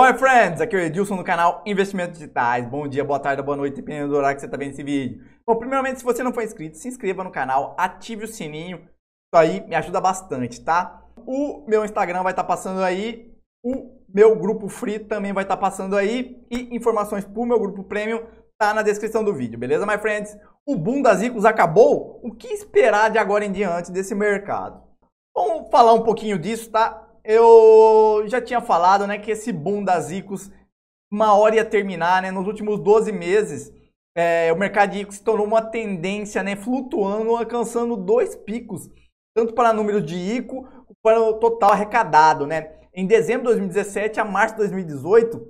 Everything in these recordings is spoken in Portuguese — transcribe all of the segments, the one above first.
Oi, friends! Aqui é o Edilson do canal Investimentos Digitais. Bom dia, boa tarde, boa noite, dependendo do horário que você está vendo esse vídeo. Bom, primeiramente, se você não for inscrito, se inscreva no canal, ative o sininho. Isso aí me ajuda bastante, tá? O meu Instagram vai estar tá passando aí, o meu grupo free também vai estar tá passando aí e informações para o meu grupo premium tá na descrição do vídeo, beleza, my friends? O boom das ricos acabou? O que esperar de agora em diante desse mercado? Vamos falar um pouquinho disso, tá? eu já tinha falado, né, que esse boom das ICOs uma hora ia terminar, né? Nos últimos 12 meses, é, o mercado de ICOs se tornou uma tendência, né, flutuando, alcançando dois picos, tanto para número de ICO quanto para o total arrecadado, né? Em dezembro de 2017 a março de 2018,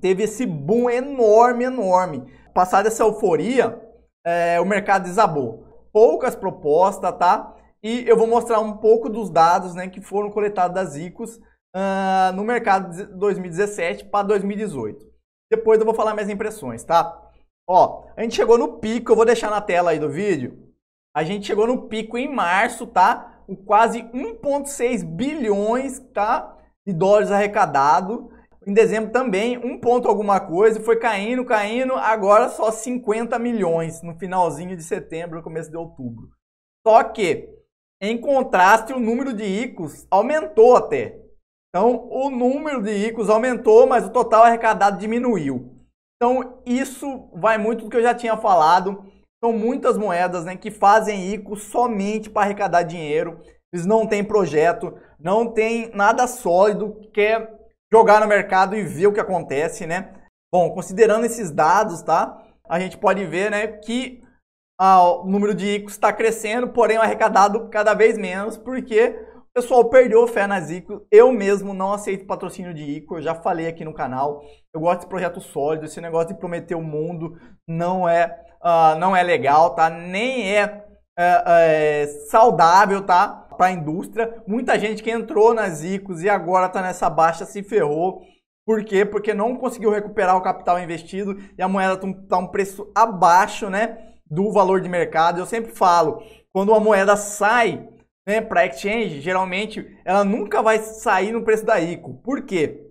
teve esse boom enorme, enorme. Passada essa euforia, é, o mercado desabou. Poucas propostas, tá? e eu vou mostrar um pouco dos dados né, que foram coletados das ICOs uh, ah, no mercado de 2017 para 2018. Depois eu vou falar minhas impressões, tá? Ó, a gente chegou no pico, eu vou deixar na tela aí do vídeo. A gente chegou no pico em março, tá? Com quase 1,6 bilhões, tá? De dólares arrecadado. Em dezembro também, um ponto alguma coisa, foi caindo, caindo, agora só 50 milhões no finalzinho de setembro, começo de outubro. Só que em contraste, o número de ICOs aumentou até. Então, o número de ICOs aumentou, mas o total arrecadado diminuiu. Então, isso vai muito do que eu já tinha falado. São muitas moedas né, que fazem ICO somente para arrecadar dinheiro. Eles não têm projeto, não tem nada sólido, quer jogar no mercado e ver o que acontece, né? Bom, considerando esses dados, tá? A gente pode ver, né, que ah, o número de ICOs está crescendo, porém o arrecadado cada vez menos, porque o pessoal perdeu fé nas ICOs. Eu mesmo não aceito patrocínio de ICO, eu já falei aqui no canal. Eu gosto de projeto sólido, esse negócio de prometer o mundo não é, uh, não é legal, tá? Nem é, é, é saudável, tá? Para a indústria. Muita gente que entrou nas ICOs e agora está nessa baixa se ferrou. Por quê? Porque não conseguiu recuperar o capital investido e a moeda está tá um preço abaixo, né? do valor de mercado. Eu sempre falo, quando uma moeda sai né, para exchange, geralmente ela nunca vai sair no preço da ICO. Por quê?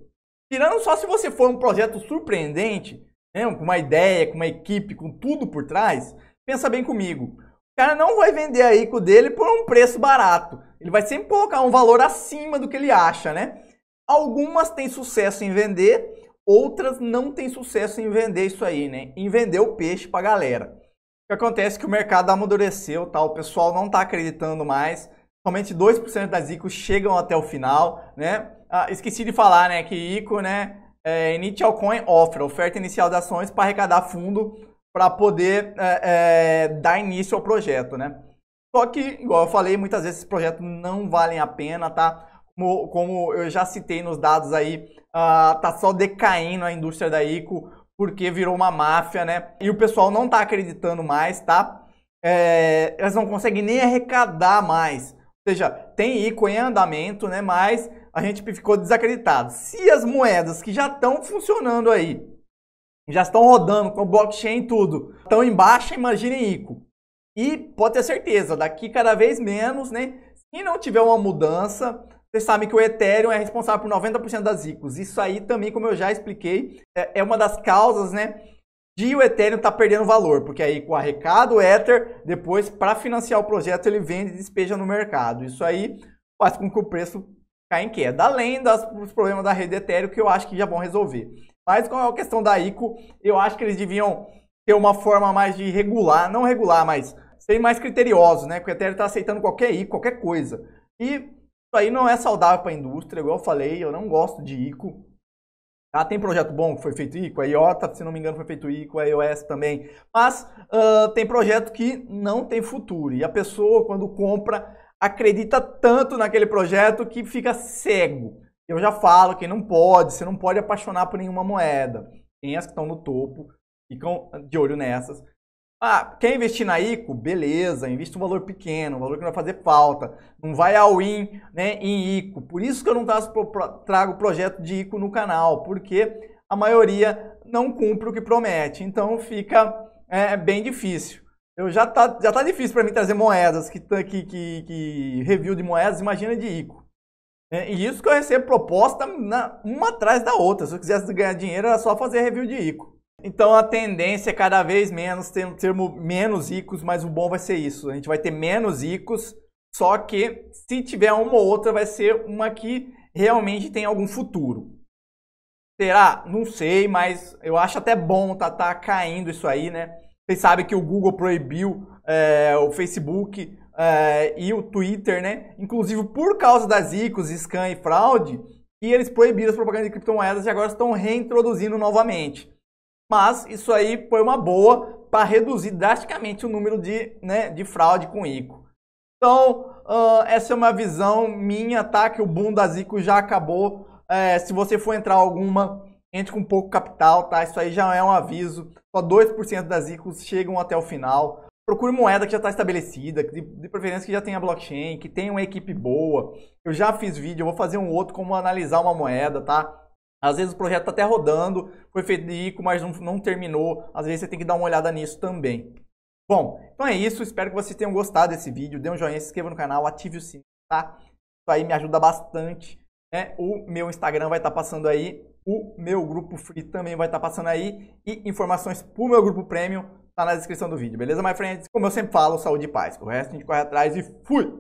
Tirando só se você for um projeto surpreendente, né, com uma ideia, com uma equipe, com tudo por trás, pensa bem comigo. O cara não vai vender a ICO dele por um preço barato. Ele vai sempre colocar um valor acima do que ele acha, né? Algumas têm sucesso em vender, outras não têm sucesso em vender isso aí, né? Em vender o peixe para galera. O que acontece é que o mercado amadureceu, tá? o pessoal não está acreditando mais. Somente 2% das ICOs chegam até o final, né? Ah, esqueci de falar, né, que ICO, né, é Initial Coin Offer, oferta inicial de ações para arrecadar fundo para poder é, é, dar início ao projeto, né? Só que, igual eu falei, muitas vezes esses projetos não valem a pena, tá? Como, como eu já citei nos dados aí, ah, tá só decaindo a indústria da ICO, porque virou uma máfia, né? E o pessoal não tá acreditando mais, tá? É, elas não conseguem nem arrecadar mais. Ou seja, tem ICO em andamento, né? Mas a gente ficou desacreditado. Se as moedas que já estão funcionando aí, já estão rodando com blockchain e tudo, estão em baixa, imaginem ICO. E pode ter certeza, daqui cada vez menos, né? Se não tiver uma mudança, vocês sabem que o Ethereum é responsável por 90% das ICOs. Isso aí também, como eu já expliquei, é, é uma das causas, né? De o Ethereum tá perdendo valor, porque aí com o arrecado, o Ether, depois, para financiar o projeto, ele vende e despeja no mercado. Isso aí faz com que o preço caia em queda. Além dos problemas da rede Ethereum, que eu acho que já vão resolver. Mas com a questão da ICO, eu acho que eles deviam ter uma forma mais de regular, não regular, mas ser mais criterioso, né? Porque o Ethereum está aceitando qualquer ICO, qualquer coisa. E aí não é saudável para a indústria, igual eu falei, eu não gosto de ICO. Ah, tem projeto bom que foi feito ICO, a IOTA, se não me engano, foi feito ICO, a iOS também. Mas uh, tem projeto que não tem futuro. E a pessoa, quando compra, acredita tanto naquele projeto que fica cego. Eu já falo que não pode, você não pode apaixonar por nenhuma moeda. Tem as que estão no topo, ficam de olho nessas. Ah, quer investir na ICO? Beleza, investe um valor pequeno, um valor que não vai fazer falta. Não vai ao in né, em ICO. Por isso que eu não trago projeto de ICO no canal, porque a maioria não cumpre o que promete. Então fica é, é bem difícil. Eu já tá, já tá difícil para mim trazer moedas, que, que, que, que, review de moedas, imagina de ICO. É, e isso que eu recebo proposta na, uma atrás da outra. Se eu quisesse ganhar dinheiro, era só fazer review de ICO. Então a tendência é cada vez menos ter, termos menos ricos, mas o bom vai ser isso. A gente vai ter menos ricos, só que se tiver uma ou outra, vai ser uma que realmente tem algum futuro. Será? Não sei, mas eu acho até bom tá, tá caindo isso aí, né? Vocês sabem que o Google proibiu é, o Facebook é, e o Twitter, né? Inclusive por causa das iCos, scam e fraude, e eles proibiram as propagandas de criptomoedas e agora estão reintroduzindo novamente. Mas isso aí foi uma boa para reduzir drasticamente o número de, né, de fraude com ICO. Então, uh, essa é uma visão minha, tá? Que o boom das ICO já acabou. É, se você for entrar alguma, entre com pouco capital, tá? Isso aí já é um aviso. Só 2% das ICOs chegam até o final. Procure moeda que já está estabelecida, de, de, preferência que já tenha blockchain, que tenha uma equipe boa. Eu já fiz vídeo, eu vou fazer um outro como analisar uma moeda, tá? Às vezes o projeto está até rodando, foi feito de ICO, mas não, não terminou. Às vezes você tem que dar uma olhada nisso também. Bom, então é isso. Espero que vocês tenham gostado desse vídeo. Dê um joinha, se inscreva no canal, ative o sininho, tá? Isso aí me ajuda bastante. Né? O meu Instagram vai estar tá passando aí. O meu grupo free também vai estar tá passando aí. E informações para o meu grupo premium tá na descrição do vídeo, beleza, my friends? Como eu sempre falo, saúde e paz. O resto a gente corre atrás e fui!